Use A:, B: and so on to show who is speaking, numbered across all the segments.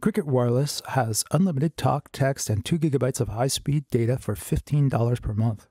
A: Cricket Wireless has unlimited talk, text, and 2 gigabytes of high speed data for $15 per month.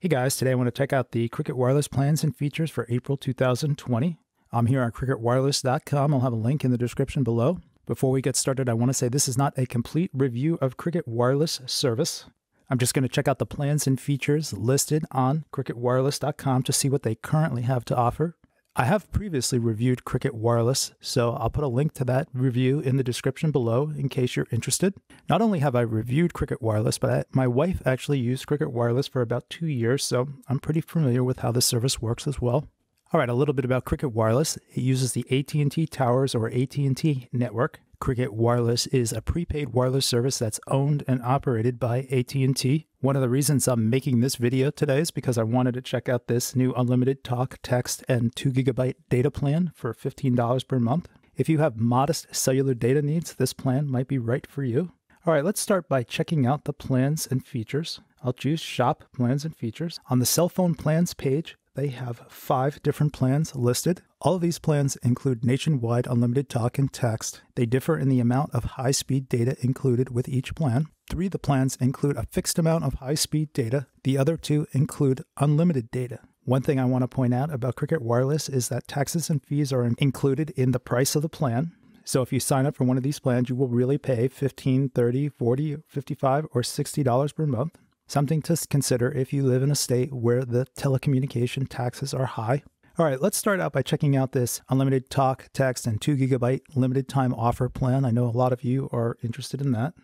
A: Hey guys, today I want to check out the Cricket Wireless plans and features for April 2020. I'm here on cricketwireless.com. I'll have a link in the description below. Before we get started, I want to say this is not a complete review of Cricket Wireless service. I'm just going to check out the plans and features listed on cricketwireless.com to see what they currently have to offer. I have previously reviewed Cricket Wireless, so I'll put a link to that review in the description below in case you're interested. Not only have I reviewed Cricket Wireless, but I, my wife actually used Cricket Wireless for about two years, so I'm pretty familiar with how the service works as well. All right, a little bit about Cricket Wireless. It uses the AT&T towers or AT&T network. Cricket Wireless is a prepaid wireless service that's owned and operated by AT&T. One of the reasons I'm making this video today is because I wanted to check out this new unlimited talk, text, and 2 gigabyte data plan for $15 per month. If you have modest cellular data needs, this plan might be right for you. All right, let's start by checking out the plans and features. I'll choose Shop Plans and Features. On the Cell Phone Plans page, they have five different plans listed. All of these plans include nationwide unlimited talk and text. They differ in the amount of high speed data included with each plan. Three of the plans include a fixed amount of high speed data, the other two include unlimited data. One thing I want to point out about Cricket Wireless is that taxes and fees are included in the price of the plan. So if you sign up for one of these plans, you will really pay 15, 30, 40, 55 or 60 dollars per month. Something to consider if you live in a state where the telecommunication taxes are high. All right, let's start out by checking out this unlimited talk, text, and 2 gigabyte limited time offer plan. I know a lot of you are interested in that.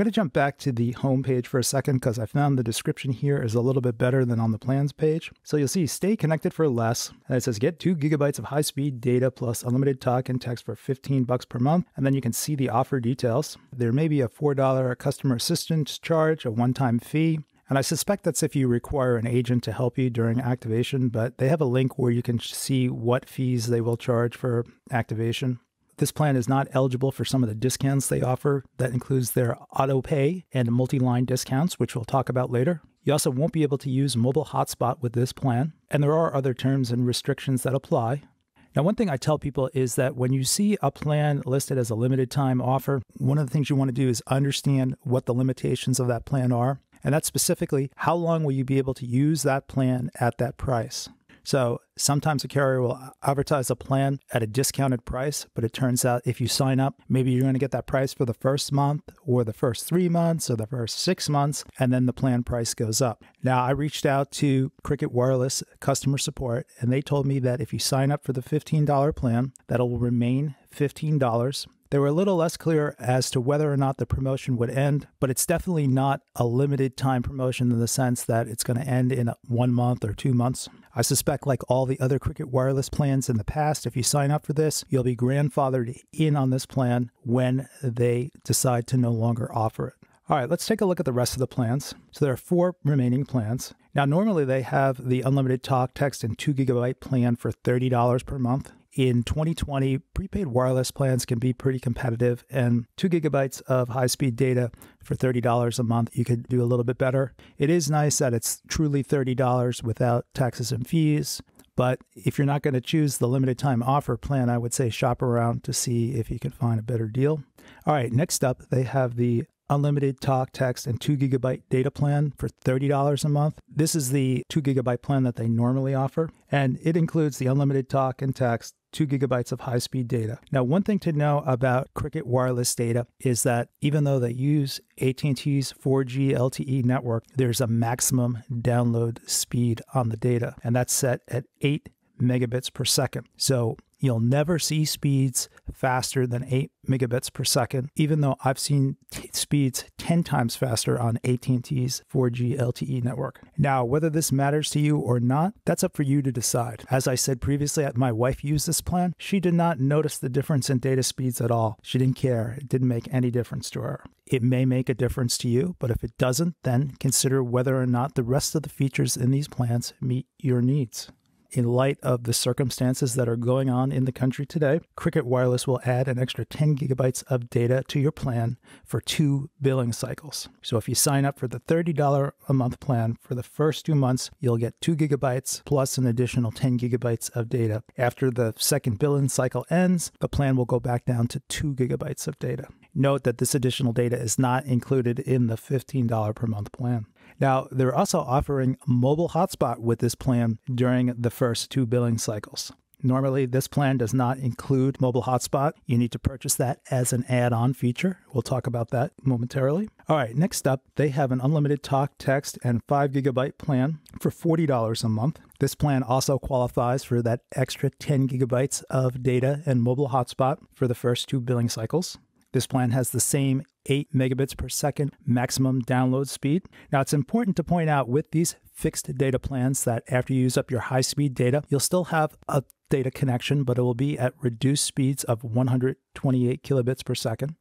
A: I'm going to jump back to the home page for a second because I found the description here is a little bit better than on the plans page. So you'll see stay connected for less. And it says get two gigabytes of high speed data plus unlimited talk and text for 15 bucks per month. And then you can see the offer details. There may be a $4 customer assistance charge, a one time fee. And I suspect that's if you require an agent to help you during activation, but they have a link where you can see what fees they will charge for activation. This plan is not eligible for some of the discounts they offer. That includes their auto pay and multi line discounts, which we'll talk about later. You also won't be able to use mobile hotspot with this plan, and there are other terms and restrictions that apply. Now, one thing I tell people is that when you see a plan listed as a limited time offer, one of the things you want to do is understand what the limitations of that plan are. And that's specifically how long will you be able to use that plan at that price? So sometimes a carrier will advertise a plan at a discounted price, but it turns out if you sign up, maybe you're going to get that price for the first month or the first three months or the first six months, and then the plan price goes up. Now, I reached out to Cricket Wireless customer support, and they told me that if you sign up for the $15 plan, that'll remain $15 they were a little less clear as to whether or not the promotion would end, but it's definitely not a limited time promotion in the sense that it's going to end in one month or two months. I suspect, like all the other Cricket Wireless plans in the past, if you sign up for this, you'll be grandfathered in on this plan when they decide to no longer offer it. All right, let's take a look at the rest of the plans. So there are four remaining plans. Now, normally they have the unlimited talk, text, and two gigabyte plan for $30 per month in 2020, prepaid wireless plans can be pretty competitive, and two gigabytes of high speed data for $30 a month, you could do a little bit better. It is nice that it's truly $30 without taxes and fees. But if you're not going to choose the limited time offer plan, I would say shop around to see if you can find a better deal. All right, next up, they have the unlimited talk, text, and two gigabyte data plan for $30 a month. This is the two gigabyte plan that they normally offer, and it includes the unlimited talk and text, two gigabytes of high speed data. Now, one thing to know about Cricket wireless data is that even though they use AT&T's 4G LTE network, there's a maximum download speed on the data, and that's set at 8 megabits per second. So You'll never see speeds faster than 8 megabits per second, even though I've seen speeds 10 times faster on AT&T's 4G LTE network. Now, whether this matters to you or not, that's up for you to decide. As I said previously, uh, my wife used this plan. She did not notice the difference in data speeds at all. She didn't care. It didn't make any difference to her. It may make a difference to you, but if it doesn't, then consider whether or not the rest of the features in these plans meet your needs in light of the circumstances that are going on in the country today, Cricket Wireless will add an extra 10 gigabytes of data to your plan for two billing cycles. So if you sign up for the $30 a month plan for the first two months, you'll get two gigabytes plus an additional 10 gigabytes of data. After the second billing cycle ends, the plan will go back down to two gigabytes of data. Note that this additional data is not included in the $15 per month plan. Now, they're also offering mobile hotspot with this plan during the first two billing cycles. Normally, this plan does not include mobile hotspot. You need to purchase that as an add on feature. We'll talk about that momentarily. All right, next up, they have an unlimited talk, text, and 5 gigabyte plan for $40 a month. This plan also qualifies for that extra 10 gigabytes of data and mobile hotspot for the first two billing cycles. This plan has the same 8 megabits per second maximum download speed. Now, it's important to point out with these fixed data plans that after you use up your high speed data, you'll still have a data connection, but it will be at reduced speeds of 128 kilobits per second.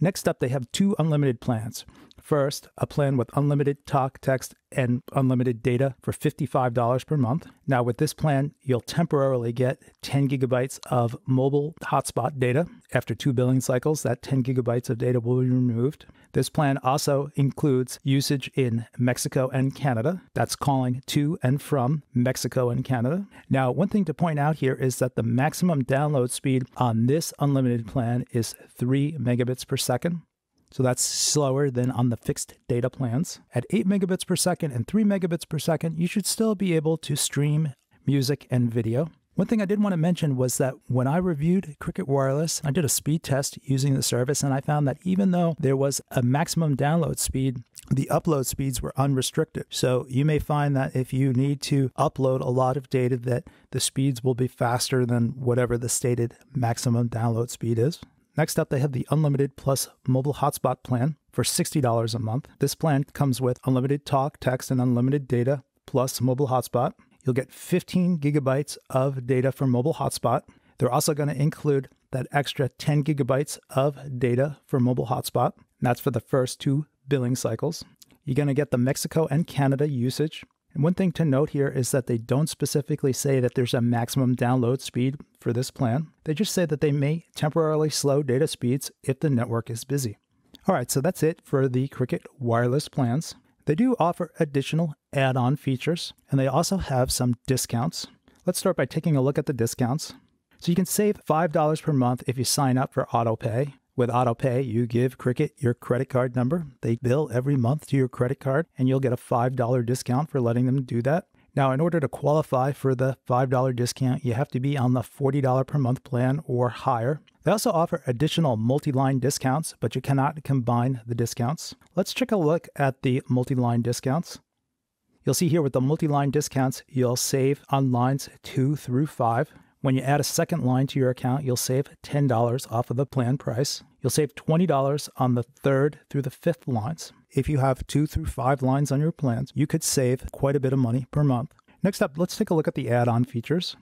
A: Next up, they have two unlimited plans. First, a plan with unlimited talk, text, and unlimited data for $55 per month. Now, with this plan, you'll temporarily get 10 gigabytes of mobile hotspot data. After two billing cycles, that 10 gigabytes of data will be removed. This plan also includes usage in Mexico and Canada. That's calling to and from Mexico and Canada. Now, one thing to point out here is that the maximum download speed on this unlimited plan is 3 megabits per second. So that's slower than on the fixed data plans. At 8 megabits per second and 3 megabits per second, you should still be able to stream music and video. One thing I did want to mention was that when I reviewed Cricket Wireless, I did a speed test using the service, and I found that even though there was a maximum download speed, the upload speeds were unrestricted. So you may find that if you need to upload a lot of data, that the speeds will be faster than whatever the stated maximum download speed is. Next up, they have the Unlimited Plus Mobile Hotspot plan for $60 a month. This plan comes with unlimited talk, text, and unlimited data plus mobile hotspot. You'll get 15 gigabytes of data for mobile hotspot. They're also going to include that extra 10 gigabytes of data for mobile hotspot. That's for the first two billing cycles. You're going to get the Mexico and Canada usage. And one thing to note here is that they don't specifically say that there's a maximum download speed for this plan. They just say that they may temporarily slow data speeds if the network is busy. All right, so that's it for the Cricket wireless plans. They do offer additional add-on features, and they also have some discounts. Let's start by taking a look at the discounts. So you can save $5 per month if you sign up for autopay. With AutoPay, you give Cricket your credit card number. They bill every month to your credit card, and you'll get a $5 discount for letting them do that. Now, in order to qualify for the $5 discount, you have to be on the $40 per month plan or higher. They also offer additional multi line discounts, but you cannot combine the discounts. Let's take a look at the multi line discounts. You'll see here with the multi line discounts, you'll save on lines 2 through 5. When you add a second line to your account, you'll save $10 off of the plan price. You'll save $20 on the third through the fifth lines. If you have two through five lines on your plans, you could save quite a bit of money per month. Next up, let's take a look at the add on features.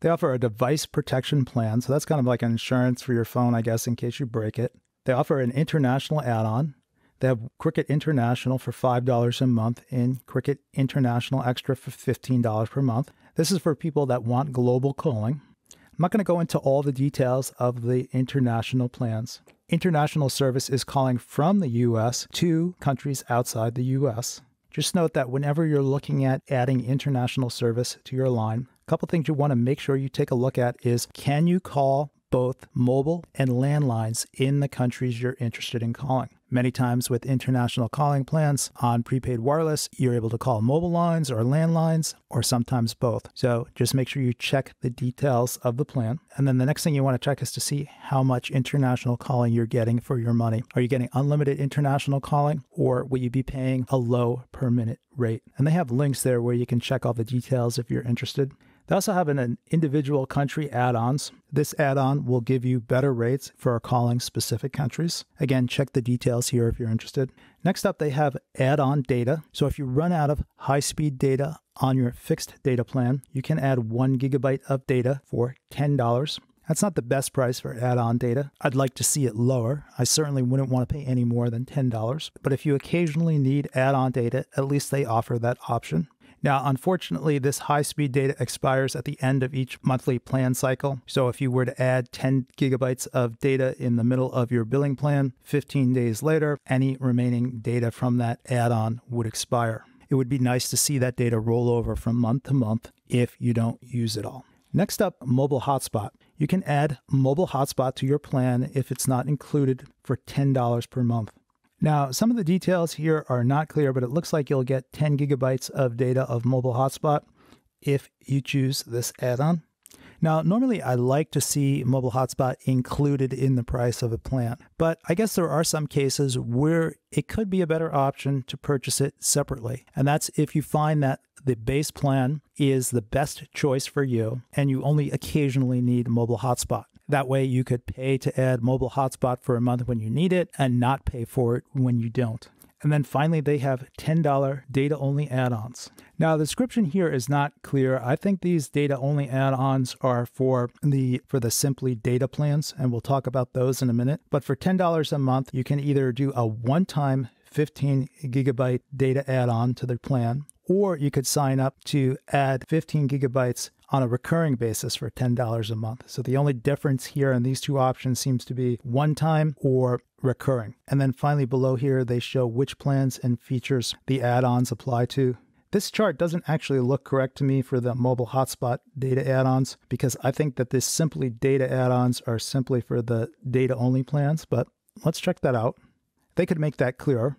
A: They offer a device protection plan, so that's kind of like an insurance for your phone, I guess, in case you break it. They offer an international add on. They have Cricket International for $5 a month and Cricket International Extra for $15 per month. This is for people that want global calling. I'm not going to go into all the details of the international plans. International service is calling from the US to countries outside the US. Just note that whenever you're looking at adding international service to your line, a couple things you want to make sure you take a look at is can you call both mobile and landlines in the countries you're interested in calling? Many times with international calling plans on prepaid wireless, you're able to call mobile lines or landlines, or sometimes both. So just make sure you check the details of the plan. And then the next thing you want to check is to see how much international calling you're getting for your money. Are you getting unlimited international calling, or will you be paying a low per minute rate? And they have links there where you can check all the details if you're interested. They also have an, an individual country add ons. This add on will give you better rates for calling specific countries. Again, check the details here if you're interested. Next up, they have add on data. So if you run out of high speed data on your fixed data plan, you can add one gigabyte of data for $10. That's not the best price for add on data. I'd like to see it lower. I certainly wouldn't want to pay any more than $10. But if you occasionally need add on data, at least they offer that option. Now, unfortunately, this high speed data expires at the end of each monthly plan cycle. So if you were to add 10 gigabytes of data in the middle of your billing plan, 15 days later, any remaining data from that add on would expire. It would be nice to see that data roll over from month to month if you don't use it all. Next up, mobile hotspot. You can add mobile hotspot to your plan if it's not included for $10 per month. Now, some of the details here are not clear, but it looks like you'll get 10 gigabytes of data of mobile hotspot if you choose this add-on. Now, normally I like to see mobile hotspot included in the price of a plan, but I guess there are some cases where it could be a better option to purchase it separately. And that's if you find that the base plan is the best choice for you and you only occasionally need mobile hotspot. That way, you could pay to add mobile hotspot for a month when you need it and not pay for it when you don't. And then finally, they have $10 data only add ons. Now, the description here is not clear. I think these data only add ons are for the, for the simply data plans, and we'll talk about those in a minute. But for $10 a month, you can either do a one time 15 gigabyte data add on to the plan, or you could sign up to add 15 gigabytes on a recurring basis for $10 a month. So the only difference here in these two options seems to be one time or recurring. And then finally below here, they show which plans and features the add-ons apply to. This chart doesn't actually look correct to me for the mobile hotspot data add-ons because I think that this simply data add-ons are simply for the data-only plans, but let's check that out. They could make that clearer.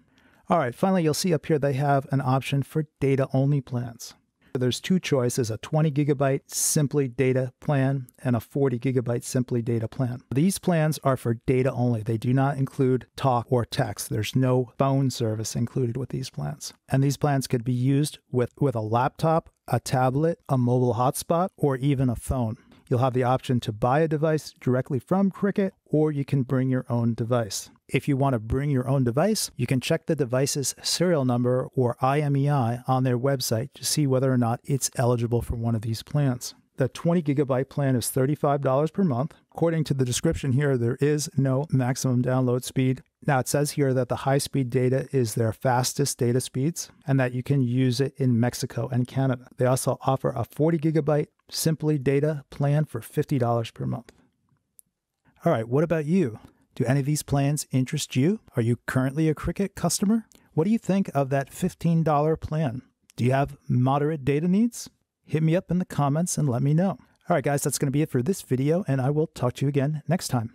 A: All right, finally, you'll see up here they have an option for data-only plans. There's two choices a 20 gigabyte Simply Data plan and a 40 gigabyte Simply Data plan. These plans are for data only, they do not include talk or text. There's no phone service included with these plans. And these plans could be used with, with a laptop, a tablet, a mobile hotspot, or even a phone. You'll have the option to buy a device directly from Cricut, or you can bring your own device. If you want to bring your own device, you can check the device's serial number or IMEI on their website to see whether or not it's eligible for one of these plans. The 20 gigabyte plan is $35 per month. According to the description here, there is no maximum download speed. Now, it says here that the high speed data is their fastest data speeds and that you can use it in Mexico and Canada. They also offer a 40 gigabyte Simply Data plan for $50 per month. All right, what about you? Do any of these plans interest you? Are you currently a Cricket customer? What do you think of that $15 plan? Do you have moderate data needs? Hit me up in the comments and let me know. All right, guys, that's going to be it for this video, and I will talk to you again next time.